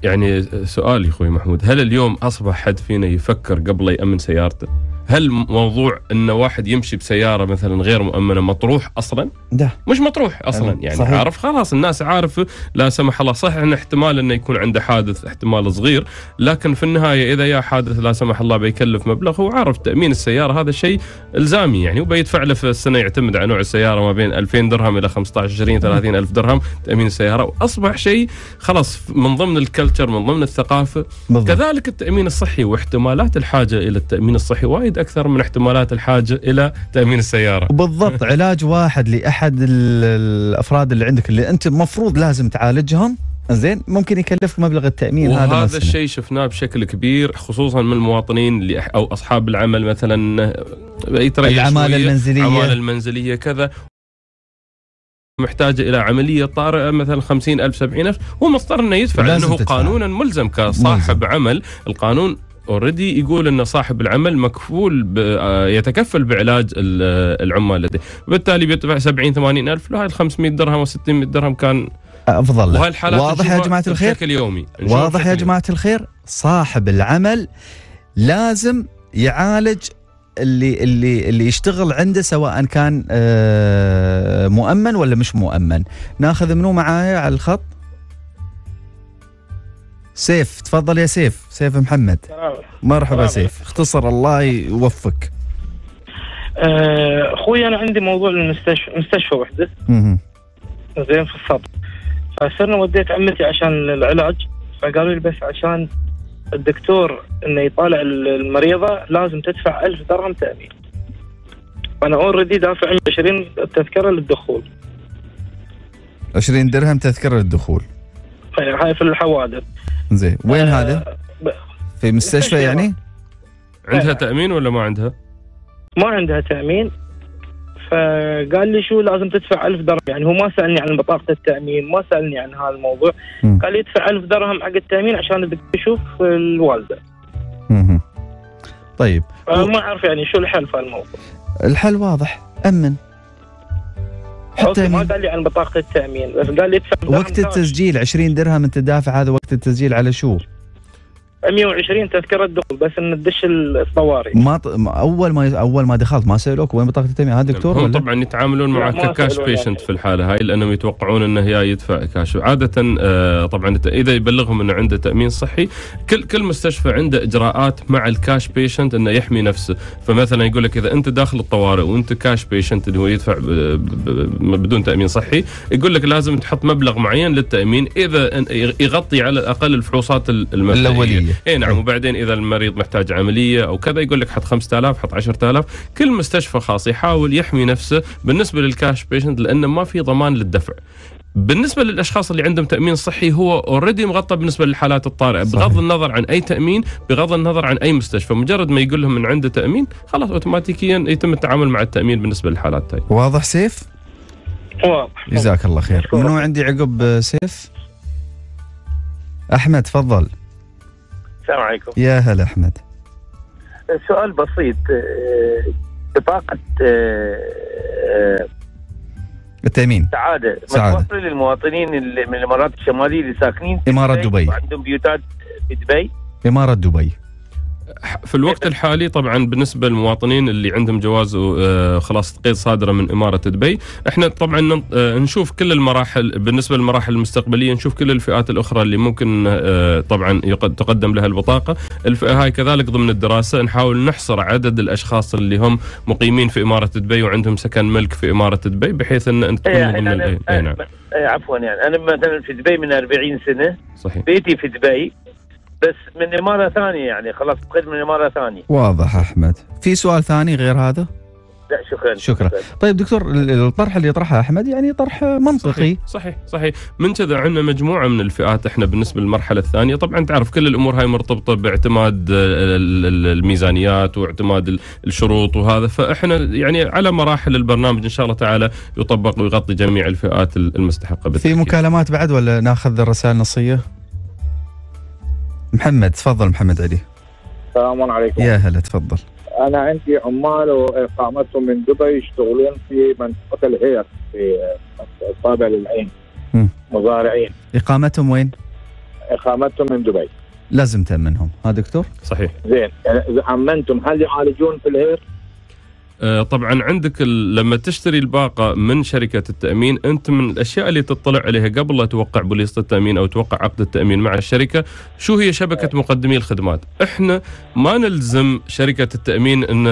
يعني سؤالي اخوي محمود هل اليوم اصبح حد فينا يفكر قبل يامن سيارته هل موضوع ان واحد يمشي بسياره مثلا غير مؤمنه مطروح اصلا؟ ده مش مطروح اصلا يعني صحيح. عارف خلاص الناس عارف لا سمح الله صحيح ان احتمال انه يكون عنده حادث احتمال صغير لكن في النهايه اذا يا حادث لا سمح الله بيكلف مبلغ هو عارف تامين السياره هذا شيء الزامي يعني وبيدفع له في السنه يعتمد على نوع السياره ما بين 2000 درهم الى 15 20 30 الف درهم تامين السياره واصبح شيء خلاص من ضمن الكلتشر من ضمن الثقافه بالضبط. كذلك التامين الصحي واحتمالات الحاجه الى التامين الصحي وايد تزيد اكثر من احتمالات الحاجه الى تامين السياره. بالضبط علاج واحد لاحد الافراد اللي عندك اللي انت المفروض لازم تعالجهم زين ممكن يكلفك مبلغ التامين وهذا هذا وهذا الشيء شفناه بشكل كبير خصوصا من المواطنين اللي او اصحاب العمل مثلا آه، العماله المنزليه العماله المنزليه كذا محتاجة إلى عملية طارئة مثلا 50000 ألف ألف هو مضطر أنه يدفع لأنه قانونا ملزم كصاحب ملزم. عمل القانون اوريدي يقول ان صاحب العمل مكفول آه، يتكفل بعلاج آه، العمال لديه وبالتالي بيدفع 70 80 الف لو هاي ال 500 درهم و600 درهم كان افضل له واضح يا جماعه الخير بشكل يومي واضح يا جماعه الخير صاحب العمل لازم يعالج اللي اللي اللي يشتغل عنده سواء كان آه، مؤمن ولا مش مؤمن ناخذ منو معايا على الخط سيف تفضل يا سيف سيف محمد مرحبا سيف اختصر الله يوفقك آه، اخوي انا عندي موضوع المستشفى مستشفى وحده زين في الصدر فصرنا وديت عمتي عشان العلاج فقالوا لي بس عشان الدكتور انه يطالع المريضه لازم تدفع ألف درهم تامين انا اوريدي دافع 20 تذكره للدخول 20 درهم تذكره للدخول إيه، هاي في الحوادث زين وين آه هذا؟ في مستشفى يعني؟ عندها آه. تامين ولا ما عندها؟ ما عندها تامين فقال لي شو لازم تدفع ألف درهم يعني هو ما سألني عن بطاقة التأمين ما سألني عن هذا الموضوع م. قال لي ادفع ألف درهم حق التأمين عشان بتشوف الوالدة م. طيب آه، ما أعرف يعني شو الحل في الموضوع الحل واضح أمن حتى ما قال لي عن بطاقه التامين بس قال لي وقت التسجيل 20 درهم انت دافع هذا وقت التسجيل على شو؟ 120 تذكره دخول بس ان تدش الطوارئ ما ط... اول ما اول ما دخلت ما سالوك وين بطاقه التامين هذا دكتور هم طبعا يتعاملون معك ككاش بيشنت في الحاله هاي لانهم يتوقعون انه هي يدفع كاش عاده آه طبعا اذا يبلغهم انه عنده تامين صحي كل كل مستشفى عنده اجراءات مع الكاش بيشنت انه يحمي نفسه فمثلا يقول لك اذا انت داخل الطوارئ وانت كاش بيشنت اللي هو يدفع ب... ب... بدون تامين صحي يقول لك لازم تحط مبلغ معين للتامين اذا يغطي على الاقل الفحوصات المسائيه الاوليه اي نعم،, نعم وبعدين اذا المريض محتاج عمليه او كذا يقول لك حط 5000 حط 10000 كل مستشفى خاص يحاول يحمي نفسه بالنسبه للكاش بيشنت لانه ما في ضمان للدفع بالنسبه للاشخاص اللي عندهم تامين صحي هو اوريدي مغطى بالنسبه للحالات الطارئه صحيح. بغض النظر عن اي تامين بغض النظر عن اي مستشفى مجرد ما يقول لهم ان عنده تامين خلاص اوتوماتيكيا يتم التعامل مع التامين بالنسبه للحالات هاي واضح سيف واضح جزاك الله خير منو عندي عقب سيف احمد تفضل السلام عليكم يا هلا احمد سؤال بسيط آه، بطاقة آه، آه، التأمين سعادة متوفرة للمواطنين من الإمارات الشمالية اللي ساكنين في امارات دبي, دبي. عندهم بيوتات في دبي إمارة دبي في الوقت الحالي طبعا بالنسبه للمواطنين اللي عندهم جواز آه، خلاص قيد صادره من اماره دبي احنا طبعا آه، نشوف كل المراحل بالنسبه للمراحل المستقبليه نشوف كل الفئات الاخرى اللي ممكن آه، طبعا تقدم لها البطاقه الفئه هاي كذلك ضمن الدراسه نحاول نحصر عدد الاشخاص اللي هم مقيمين في اماره دبي وعندهم سكن ملك في اماره دبي بحيث ان تكون يعني ضمن يعني نعم. إيه، عفوا يعني انا مثلا في دبي من 40 سنه صحيح بيتي في دبي بس من اماره ثانيه يعني خلاص بقيت من اماره ثانيه واضح احمد في سؤال ثاني غير هذا لا شكرا شكرا طيب دكتور الطرح اللي طرحه احمد يعني طرح منطقي صحيح صحيح, صحيح. من كذا عندنا مجموعه من الفئات احنا بالنسبه للمرحله الثانيه طبعا تعرف كل الامور هاي مرتبطه باعتماد آه، الميزانيات واعتماد الشروط وهذا فاحنا يعني على مراحل البرنامج ان شاء الله تعالى يطبق ويغطي جميع الفئات المستحقه بالتحكي. في مكالمات بعد ولا ناخذ الرسائل النصيه محمد تفضل محمد علي السلام عليكم يا هلا تفضل انا عندي عمال واقامتهم من دبي يشتغلون في منطقه العير في طابع للعين مزارعين اقامتهم وين؟ اقامتهم من دبي لازم تامنهم ها دكتور؟ صحيح زين يعني اذا امنتم هل يعالجون في الهير؟ آه، طبعا عندك لما تشتري الباقه من شركه التامين انت من الاشياء اللي تطلع عليها قبل لا توقع بوليصه التامين او توقع عقد التامين مع الشركه شو هي شبكه مقدمي الخدمات احنا ما نلزم شركه التامين ان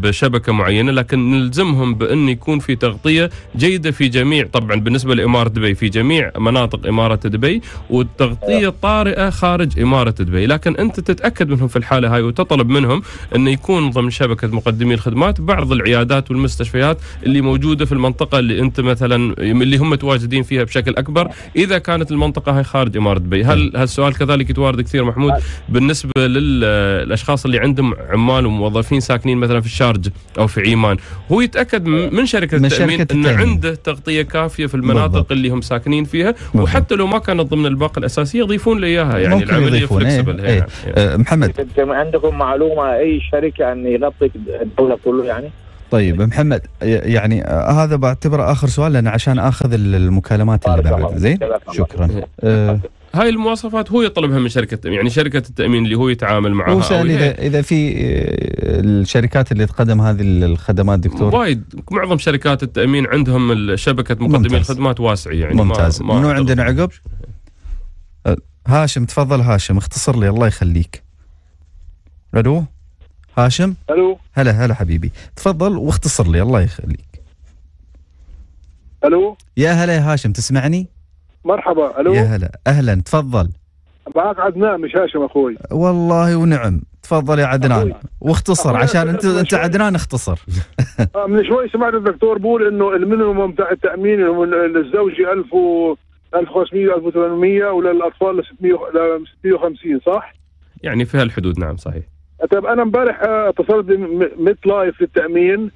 بشبكه معينه لكن نلزمهم بان يكون في تغطيه جيده في جميع طبعا بالنسبه لاماره دبي في جميع مناطق اماره دبي والتغطيه طارئه خارج اماره دبي لكن انت تتاكد منهم في الحاله هاي وتطلب منهم انه يكون ضمن شبكه مقدمي الخدمات مستشفيات بعض العيادات والمستشفيات اللي موجوده في المنطقه اللي انت مثلا اللي هم متواجدين فيها بشكل اكبر اذا كانت المنطقه هي خارج اماره دبي هل نعم. هالسؤال كذلك يتوارد كثير محمود نعم. بالنسبه للاشخاص اللي عندهم عمال وموظفين ساكنين مثلا في الشارجه او في عيمان هو يتاكد من شركه من التامين ان عنده تغطيه كافيه في المناطق بالضبط. اللي هم ساكنين فيها بالضبط. وحتى لو ما كانت ضمن الباقه الاساسيه يضيفون لي اياها يعني ممكن العمليه فلكسبل ايه. ايه. ايه. محمد عندكم معلومه اي شركه ان يعني يغطي الدوله كلها كله يعني طيب محمد يعني آه، هذا بعتبره اخر سؤال لان عشان اخذ المكالمات اللي بعد زين شكرا آه، هاي المواصفات هو يطلبها من شركه يعني شركه التامين اللي هو يتعامل معها هو سأل اذا اذا في آه، الشركات اللي تقدم هذه الخدمات دكتور وايد معظم شركات التامين عندهم شبكه مقدمي الخدمات واسعه يعني ممتاز ما منو عندنا عقب؟ هاشم تفضل هاشم اختصر لي الله يخليك الو هاشم الو هلا هلا حبيبي تفضل واختصر لي الله يخليك الو يا هلا يا هاشم تسمعني مرحبا الو يا هلا اهلا تفضل معك عدنان مش هاشم اخوي والله ونعم تفضل يا عدنان واختصر عشان انت انت عدنان اختصر آه، من شوي سمعت الدكتور بول انه المينيموم تاع التامين للزوجه 1000 و 1500 1800 وللاطفال 600 650 صح؟ يعني في هالحدود نعم صحيح طيب انا امبارح آه، اتصلت بميت لايف للتامين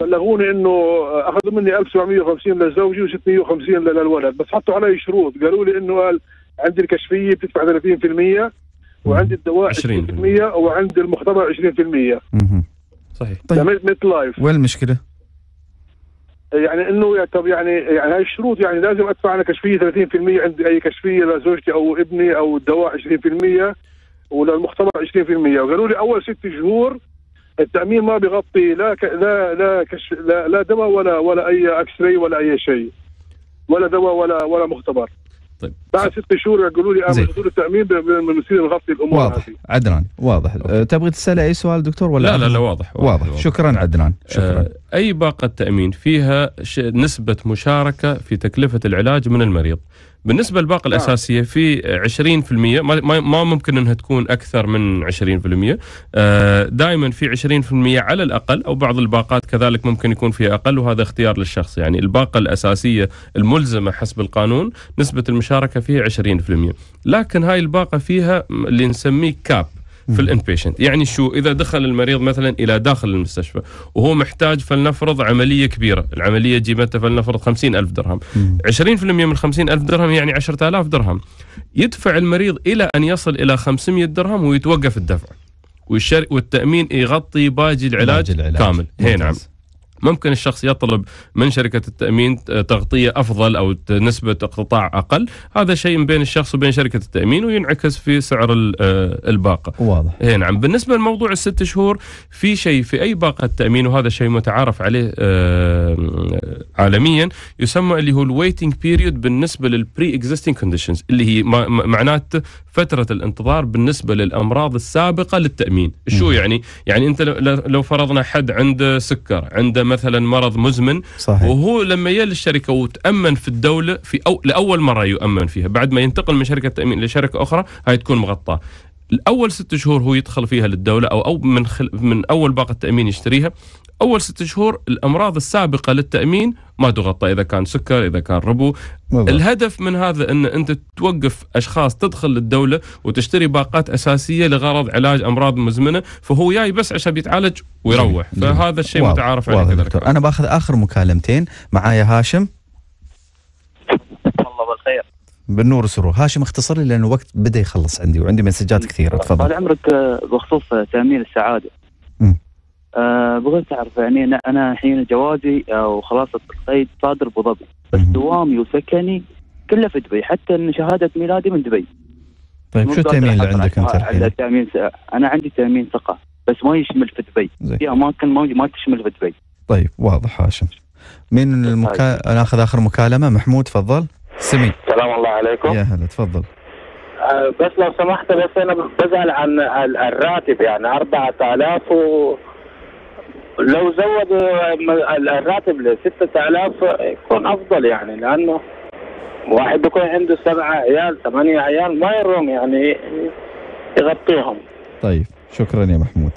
بلغوني انه اخذوا مني 1750 لزوجي و650 للولد بس حطوا علي شروط قالوا لي انه قال عندي الكشفيه بتدفع 30% وعندي الدواء 20% وعندي المختبر 20% صحيح طيب ميت لايف وين المشكله؟ يعني انه طب يعني يعني هاي الشروط يعني لازم ادفع انا كشفيه 30% عند اي كشفيه لزوجتي او ابني او الدواء 20% المختبر 20% وقالوا لي اول ست شهور التامين ما بيغطي لا ك... لا لا كش... لا, لا دواء ولا ولا اي اكس راي ولا اي شيء ولا دواء ولا ولا مختبر طيب بعد ست شهور يقولوا لي اعمل آه، حضور التامين بنصير نغطي الامور واضح هذه. عدنان واضح أوكي. أه، تبغي تسال اي سؤال دكتور ولا لا لا, لا واضح واضح, واضح. واضح. شكرا عدنان شكرا آه اي باقه تامين فيها ش... نسبه مشاركه في تكلفه العلاج من المريض بالنسبه للباقه نعم. الاساسيه في 20% ما, ما ممكن انها تكون اكثر من 20% آه، دائما في 20% على الاقل او بعض الباقات كذلك ممكن يكون فيها اقل وهذا اختيار للشخص يعني الباقه الاساسيه الملزمه حسب القانون نسبه المشاركه فيها 20% لكن هاي الباقه فيها اللي نسميه كاب في الان بيشنت يعني شو اذا دخل المريض مثلا الى داخل المستشفى وهو محتاج فلنفرض عمليه كبيره العمليه جيمتها فلنفرض 50000 درهم 20% من 50000 درهم يعني 10000 درهم يدفع المريض الى ان يصل الى 500 درهم ويتوقف الدفع والشر والتامين يغطي باقي العلاج, العلاج كامل هي نعم ممكن الشخص يطلب من شركة التأمين تغطية أفضل أو نسبة اقتطاع أقل هذا شيء بين الشخص وبين شركة التأمين وينعكس في سعر آه، الباقة واضح إيه نعم بالنسبة لموضوع الست شهور في شيء في أي باقة تأمين وهذا شيء متعارف عليه آه، عالميا يسمى اللي هو الويتنج بيريود بالنسبة للبري اكزيستنج كونديشنز اللي هي معناته فترة الانتظار بالنسبة للأمراض السابقة للتأمين شو يعني يعني أنت لو فرضنا حد عنده سكر عنده مثلا مرض مزمن صحيح. وهو لما يا للشركه وتامن في الدوله في أو لاول مره يؤمن فيها بعد ما ينتقل من شركه تامين لشركه اخرى هاي تكون مغطاه الاول ست شهور هو يدخل فيها للدوله او او من خل... من اول باقه تامين يشتريها اول ست شهور الامراض السابقه للتامين ما تغطى اذا كان سكر اذا كان ربو مبارك. الهدف من هذا ان انت توقف اشخاص تدخل للدوله وتشتري باقات اساسيه لغرض علاج امراض مزمنه فهو جاي بس عشان بيتعالج ويروح جميل. فهذا الشيء واضح. متعارف عليه دكتور انا باخذ اخر مكالمتين معايا هاشم الله بالخير بالنور سرور هاشم اختصر لي لان الوقت بدا يخلص عندي وعندي مسجات طيب، كثيره تفضل طال عمرك آه، بخصوص آه، تامين السعاده بغيت اعرف يعني انا انا الحين جوازي او آه، خلاصه القيد صادر ابو ظبي بس دوامي وسكني كله في دبي حتى ان شهاده ميلادي من دبي طيب شو التامين اللي عندك انت آه، الحين؟ انا عندي تامين ثقه بس ما يشمل في دبي في اماكن ما, تشمل في دبي طيب واضح هاشم مين طيب. المكا... ناخذ اخر مكالمه محمود تفضل سمي السلام الله عليكم يا هلا تفضل آه، بس لو سمحت بس انا بزعل عن الراتب يعني 4000 و لو زودوا الراتب ل 6000 يكون افضل يعني لانه واحد بيكون عنده سبعة عيال ثمانية عيال ما يروم يعني يغطيهم طيب شكرا يا محمود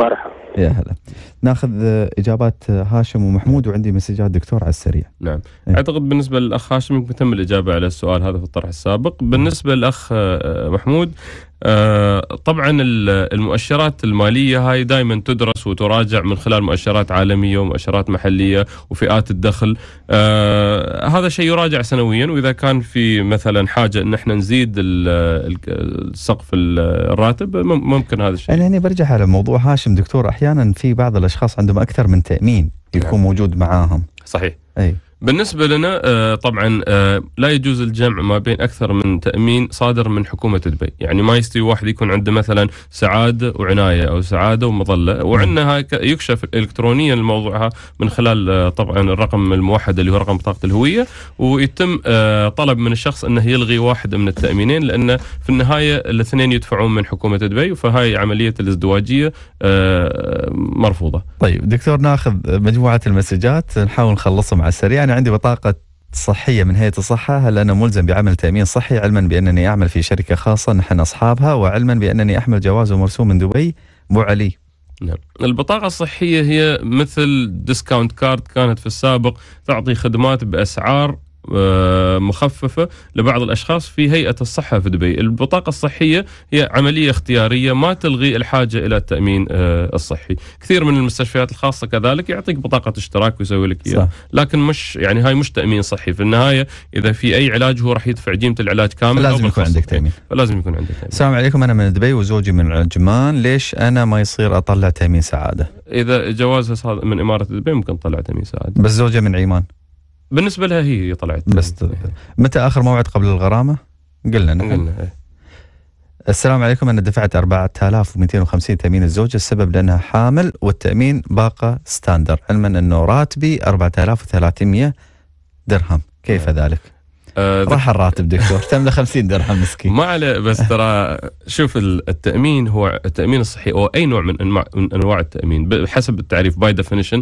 مرحبا يا هلا ناخذ اجابات هاشم ومحمود وعندي مسجات دكتور على السريع. نعم، ايه؟ اعتقد بالنسبه للاخ هاشم يمكن تم الاجابه على السؤال هذا في الطرح السابق، بالنسبه للاخ آه، آه، محمود آه، طبعا المؤشرات الماليه هاي دائما تدرس وتراجع من خلال مؤشرات عالميه ومؤشرات محليه وفئات الدخل هذا شيء يراجع سنويا واذا كان في مثلا حاجه ان احنا نزيد السقف الراتب ممكن هذا الشيء. انا هنا برجع على موضوع هاشم دكتور احيانا في بعض الاشخاص عندهم اكثر من تامين يكون نعم. موجود معاهم صحيح اي بالنسبة لنا آه، طبعا آه، لا يجوز الجمع ما بين أكثر من تأمين صادر من حكومة دبي يعني ما يستوي واحد يكون عنده مثلا سعادة وعناية أو سعادة ومظلة وعندنا يكشف إلكترونيا الموضوعها من خلال آه، طبعا الرقم الموحد اللي هو رقم بطاقة الهوية ويتم طلب من الشخص أنه يلغي واحد من التأمينين لأنه في النهاية الاثنين يدفعون من حكومة دبي فهاي عملية الازدواجية مرفوضة طيب دكتور ناخذ مجموعة المسجات نحاول نخلصهم على السريع انا عندي بطاقه صحيه من هيئه الصحه هل انا ملزم بعمل تامين صحي علما بانني اعمل في شركه خاصه نحن اصحابها وعلما بانني احمل جواز ومرسوم من دبي بو علي نعم. البطاقة الصحية هي مثل ديسكاونت كارد كانت في السابق تعطي خدمات بأسعار آه، مخففة لبعض الأشخاص في هيئة الصحة في دبي البطاقة الصحية هي عملية اختيارية ما تلغي الحاجة إلى التأمين آه، الصحي كثير من المستشفيات الخاصة كذلك يعطيك بطاقة اشتراك ويسوي لك إياها لكن مش يعني هاي مش تأمين صحي في النهاية إذا في أي علاج هو راح يدفع جيمة العلاج كامل لازم يكون عندك تأمين فلازم يكون عندك تأمين السلام عليكم أنا من دبي وزوجي من عجمان ليش أنا ما يصير أطلع تأمين سعادة إذا جوازها من إمارة دبي ممكن تطلع تأمين سعادة بس زوجها من عمان بالنسبه لها هي طلعت بس متى اخر موعد قبل الغرامه؟ قلنا نحن إيه. السلام عليكم انا دفعت 4250 تامين الزوجه السبب لانها حامل والتامين باقه ستاندر علما انه راتبي 4300 درهم كيف نعم. ذلك؟ آه راح الراتب دكتور تم له 50 درهم مسكين ما عليه بس ترى شوف التامين هو التامين الصحي او اي نوع من انواع التامين بحسب التعريف باي ديفينيشن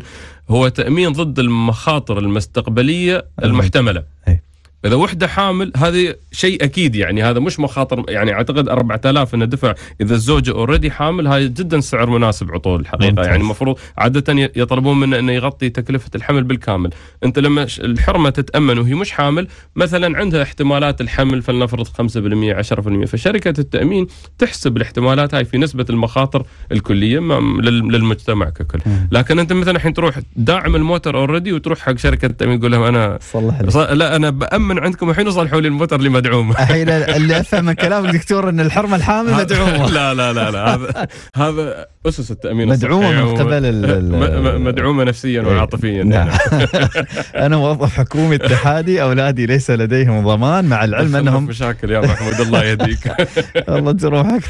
هو تامين ضد المخاطر المستقبليه أيوة. المحتمله أي. أيوة. اذا وحده حامل هذا شيء اكيد يعني هذا مش مخاطر يعني اعتقد 4000 انه دفع اذا الزوجه اوريدي حامل هاي جدا سعر مناسب عطول الحقيقه يعني المفروض عاده يطلبون منه انه يغطي تكلفه الحمل بالكامل انت لما الحرمه تتامن وهي مش حامل مثلا عندها احتمالات الحمل فلنفرض 5% 10% فشركه التامين تحسب الاحتمالات هاي في نسبه المخاطر الكليه للمجتمع ككل لكن انت مثلا الحين تروح داعم الموتر اوريدي وتروح حق شركه التامين تقول لهم انا صلح لي. لا انا بامن من عندكم الحين وصلحوا لي المتر اللي مدعوم الحين اللي افهم من كلام الدكتور ان الحرمه الحامل مدعومه لا لا لا لا هذا هذا اسس التامين مدعومه من قبل مدعومه نفسيا إيه. وعاطفيا نعم انا موظف حكومي اتحادي اولادي ليس لديهم ضمان مع العلم انهم مشاكل يا محمود الله يهديك الله جروحك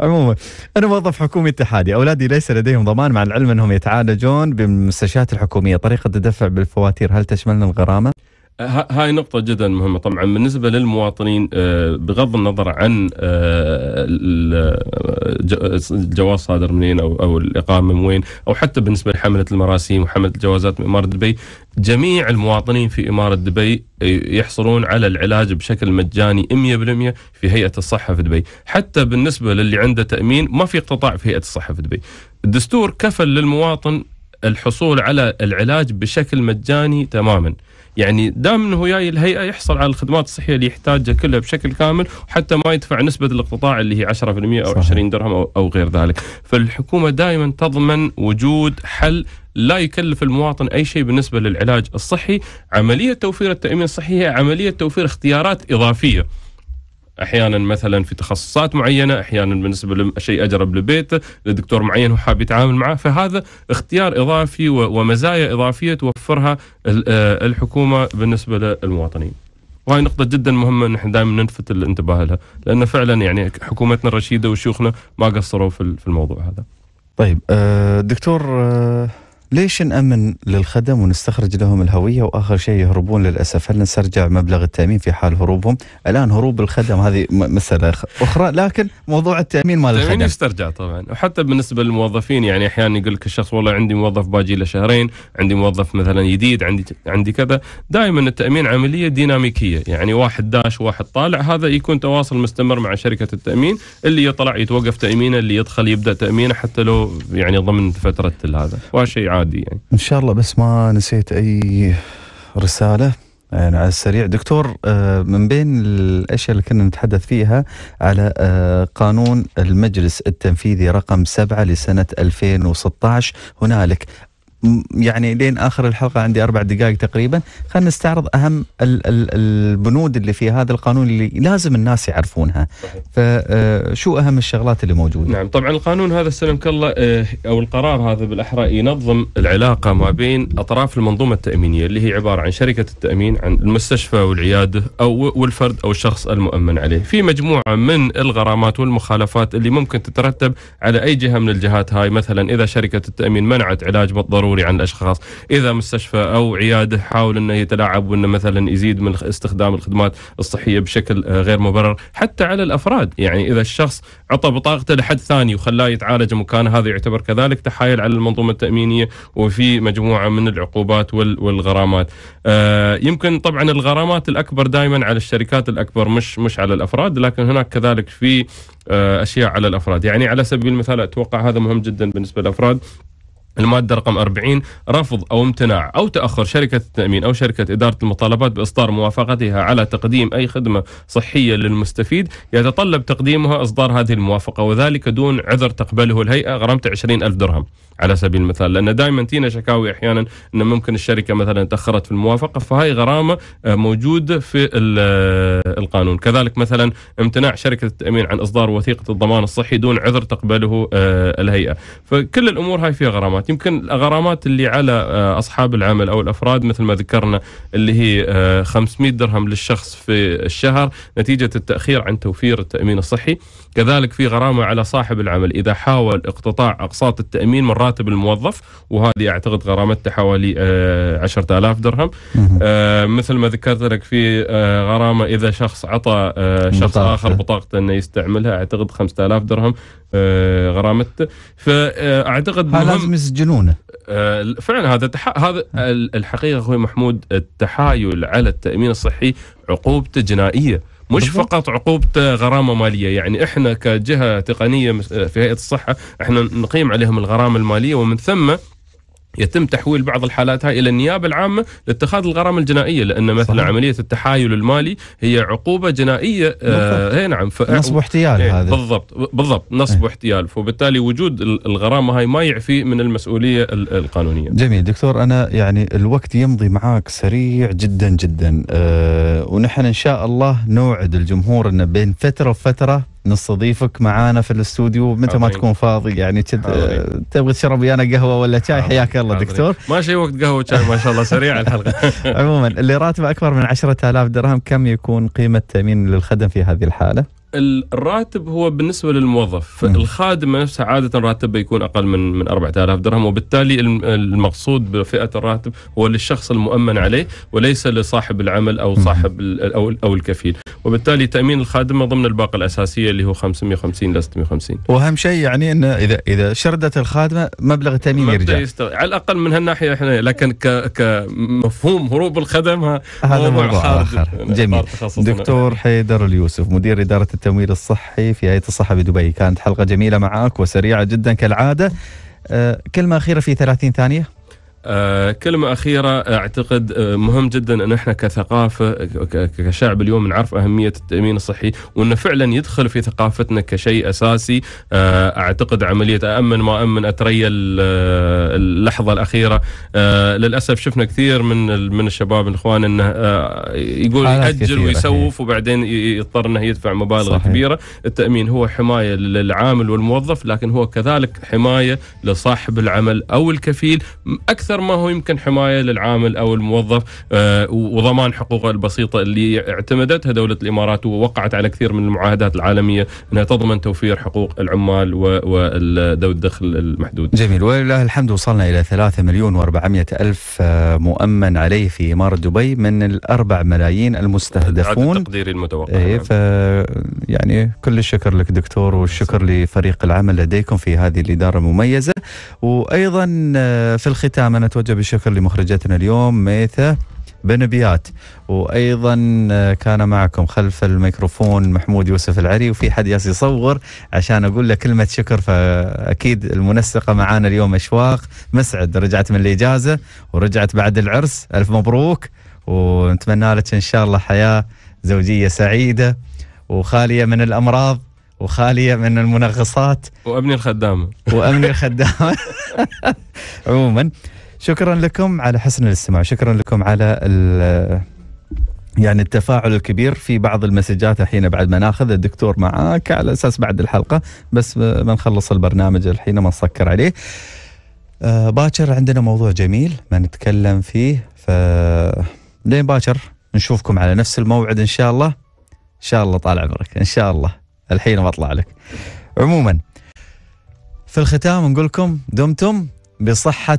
عموما انا موظف حكومي اتحادي اولادي ليس لديهم ضمان مع العلم انهم يتعالجون بالمستشفيات الحكوميه طريقه الدفع بالفواتير هل تشملنا الغرامه؟ هاي نقطة جدا مهمة طبعا بالنسبة للمواطنين آه، بغض النظر عن آه، الجواز آه، صادر منين أو أو الإقامة من وين أو حتى بالنسبة لحملة المراسيم وحملة الجوازات من إمارة دبي جميع المواطنين في إمارة دبي يحصلون على العلاج بشكل مجاني 100% في هيئة الصحة في دبي حتى بالنسبة للي عنده تأمين ما في اقتطاع في هيئة الصحة في دبي الدستور كفل للمواطن الحصول على العلاج بشكل مجاني تماما يعني دام انه جاي الهيئه يحصل على الخدمات الصحيه اللي يحتاجها كلها بشكل كامل وحتى ما يدفع نسبه الاقتطاع اللي هي 10% او صحيح. 20 درهم او, أو غير ذلك، فالحكومه دائما تضمن وجود حل لا يكلف المواطن اي شيء بالنسبه للعلاج الصحي، عمليه توفير التامين الصحي هي عمليه توفير اختيارات اضافيه. احيانا مثلا في تخصصات معينه احيانا بالنسبه لشيء اجرب لبيته لدكتور معين وحاب يتعامل معه فهذا اختيار اضافي ومزايا اضافيه توفرها آه، الحكومه بالنسبه للمواطنين وهي نقطة جدا مهمة نحن دائما نلفت الانتباه لها، لأن فعلا يعني حكومتنا الرشيدة وشيوخنا ما قصروا في الموضوع هذا. طيب آه، دكتور آه، ليش نأمن للخدم ونستخرج لهم الهوية وآخر شيء يهربون للأسف هل نسترجع مبلغ التأمين في حال هروبهم الآن هروب الخدم هذه مسألة أخرى لكن موضوع التأمين مال الخدم يسترجع طبعا وحتى بالنسبة للموظفين يعني أحيانا يقول لك الشخص والله عندي موظف باجي له شهرين عندي موظف مثلا جديد عندي عندي كذا دائما التأمين عملية ديناميكية يعني واحد داش واحد طالع هذا يكون تواصل مستمر مع شركة التأمين اللي يطلع يتوقف تأمينه اللي يدخل يبدأ تأمينه حتى لو يعني ضمن فترة هذا وهذا شيء عادي يعني ان شاء الله بس ما نسيت اي رساله يعني على السريع دكتور آه، من بين الاشياء اللي كنا نتحدث فيها على آه، قانون المجلس التنفيذي رقم 7 لسنه 2016 هنالك يعني لين اخر الحلقه عندي اربع دقائق تقريبا خلينا نستعرض اهم الـ الـ البنود اللي في هذا القانون اللي لازم الناس يعرفونها فشو آه، اهم الشغلات اللي موجوده نعم طبعا القانون هذا سلمك الله آه، او القرار هذا بالاحرى ينظم العلاقه ما بين اطراف المنظومه التامينيه اللي هي عباره عن شركه التامين عن المستشفى والعياده او والفرد او الشخص المؤمن عليه في مجموعه من الغرامات والمخالفات اللي ممكن تترتب على اي جهه من الجهات هاي مثلا اذا شركه التامين منعت علاج بالضروره ضروري عند الاشخاص اذا مستشفى او عياده حاول انه يتلاعب وانه مثلا يزيد من استخدام الخدمات الصحيه بشكل آه، غير مبرر حتى على الافراد يعني اذا الشخص عطى بطاقته لحد ثاني وخلاه يتعالج مكانه هذا يعتبر كذلك تحايل على المنظومه التامينيه وفي مجموعه من العقوبات والغرامات آه، يمكن طبعا الغرامات الاكبر دائما على الشركات الاكبر مش مش على الافراد لكن هناك كذلك في آه، اشياء على الافراد يعني على سبيل المثال اتوقع هذا مهم جدا بالنسبه للافراد المادة رقم 40 رفض أو امتناع أو تأخر شركة التأمين أو شركة إدارة المطالبات بإصدار موافقتها على تقديم أي خدمة صحية للمستفيد يتطلب تقديمها إصدار هذه الموافقة وذلك دون عذر تقبله الهيئة غرامته 20 ألف درهم على سبيل المثال لأن دائما تينا شكاوي أحيانا أن ممكن الشركة مثلا تأخرت في الموافقة فهي غرامة آه، موجودة في آه، القانون كذلك مثلا امتناع شركة التأمين عن إصدار وثيقة الضمان الصحي دون عذر تقبله آه، الهيئة فكل الأمور هاي فيها غرامات يمكن الغرامات اللي على آه، اصحاب العمل او الافراد مثل ما ذكرنا اللي هي 500 آه، درهم للشخص في الشهر نتيجه التاخير عن توفير التامين الصحي كذلك في غرامه على صاحب العمل اذا حاول اقتطاع اقساط التامين من راتب الموظف وهذه اعتقد غرامتها حوالي 10000 آه، درهم مثل ما ذكرت لك في غرامه اذا شخص عطى شخص اخر بطاقته انه يستعملها اعتقد 5000 درهم غرامته فاعتقد لازم يسجنونه آه، فعلا هذا تح... هذا الحقيقه اخوي محمود التحايل على التامين الصحي عقوبته جنائيه مش فقط عقوبته غرامه ماليه يعني احنا كجهه تقنيه آه، في هيئه الصحه احنا نقيم عليهم الغرامه الماليه ومن ثم يتم تحويل بعض الحالات هاي الى النيابه العامه لاتخاذ الغرامه الجنائيه لان مثلا صحيح. عمليه التحايل المالي هي عقوبه جنائيه بالضبط. آه، هي إيه، نعم ف... نصب واحتيال إيه، هذا بالضبط بالضبط نصب إيه. واحتيال فبالتالي وجود الغرامه هاي ما يعفي من المسؤوليه القانونيه جميل دكتور انا يعني الوقت يمضي معاك سريع جدا جدا أه ونحن ان شاء الله نوعد الجمهور انه بين فتره وفتره نستضيفك معانا في الاستوديو متى ما تكون فاضي يعني تد... تبغى تشرب ويانا قهوه ولا شاي حياك الله دكتور ما شي وقت قهوه وشاي ما شاء الله سريع الحلقه عموما اللي راتبه اكبر من 10000 درهم كم يكون قيمه تامين للخدم في هذه الحاله؟ الراتب هو بالنسبه للموظف الخادمه نفسها عاده راتبها يكون اقل من من 4000 درهم وبالتالي المقصود بفئه الراتب هو للشخص المؤمن عليه وليس لصاحب العمل او صاحب او او الكفيل وبالتالي تامين الخادمه ضمن الباقه الاساسيه اللي هو 550 ل 650 واهم شيء يعني انه اذا اذا شردت الخادمه مبلغ التامين يرجع يستغل. على الاقل من هالناحيه احنا لكن ك كمفهوم هروب الخدم هذا موضوع, موضوع اخر جميل دكتور حيدر اليوسف مدير اداره التمويل الصحي في هيئة الصحة بدبي كانت حلقة جميلة معك وسريعة جدا كالعادة آه، كلمة أخيرة في 30 ثانية آه، كلمة أخيرة أعتقد آه، مهم جدا أن إحنا كثقافة كشعب اليوم نعرف أهمية التأمين الصحي وأنه فعلا يدخل في ثقافتنا كشيء أساسي آه، أعتقد عملية أأمن ما أمن أتريل اللحظة الأخيرة للأسف شفنا كثير من من الشباب الإخوان أنه يقول يأجل ويسوف وبعدين يضطر أنه يدفع مبالغ صحيح. كبيرة التأمين هو حماية للعامل والموظف لكن هو كذلك حماية لصاحب العمل أو الكفيل أكثر اكثر ما هو يمكن حمايه للعامل او الموظف آه، وضمان حقوقه البسيطه اللي اعتمدتها دوله الامارات ووقعت على كثير من المعاهدات العالميه انها تضمن توفير حقوق العمال وذوي الدخل المحدود. جميل ولله الحمد وصلنا الى 3 مليون و400 الف آه، مؤمن عليه في اماره دبي من الأربع ملايين المستهدفون تقديري المتوقع ايه ف يعني كل الشكر لك دكتور والشكر لفريق العمل لديكم في هذه الاداره المميزه وايضا آه، في الختام نتوجه بالشكر لمخرجتنا اليوم ميثة بنبيات وايضا آه، كان معكم خلف الميكروفون محمود يوسف العري وفي حد ياس يصور عشان اقول له كلمه شكر فاكيد المنسقه معانا اليوم اشواق مسعد رجعت من الاجازه ورجعت بعد العرس الف مبروك ونتمنى لك ان شاء الله حياه زوجيه سعيده وخاليه من الامراض وخاليه من المنغصات وامني الخدامه وامني الخدامه عموما شكرا لكم على حسن الاستماع شكرا لكم على يعني التفاعل الكبير في بعض المسجات الحين بعد ما ناخذ الدكتور معاك على اساس بعد الحلقه بس ما نخلص البرنامج الحين ما نسكر عليه آه، باكر عندنا موضوع جميل ما نتكلم فيه ف لين باكر نشوفكم على نفس الموعد ان شاء الله ان شاء الله طال عمرك ان شاء الله الحين بطلع لك عموما في الختام نقول لكم دمتم بصحه